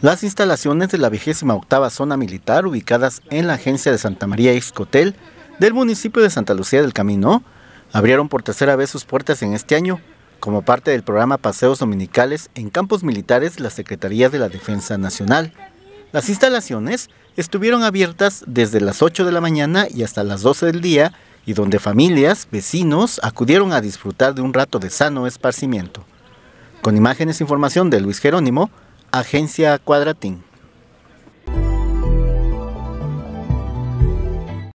Las instalaciones de la vigésima octava zona militar ubicadas en la agencia de Santa María Excotel del municipio de Santa Lucía del Camino abrieron por tercera vez sus puertas en este año como parte del programa Paseos Dominicales en Campos Militares de la Secretaría de la Defensa Nacional. Las instalaciones estuvieron abiertas desde las 8 de la mañana y hasta las 12 del día y donde familias, vecinos acudieron a disfrutar de un rato de sano esparcimiento. Con imágenes e información de Luis Jerónimo, Agencia Cuadratín.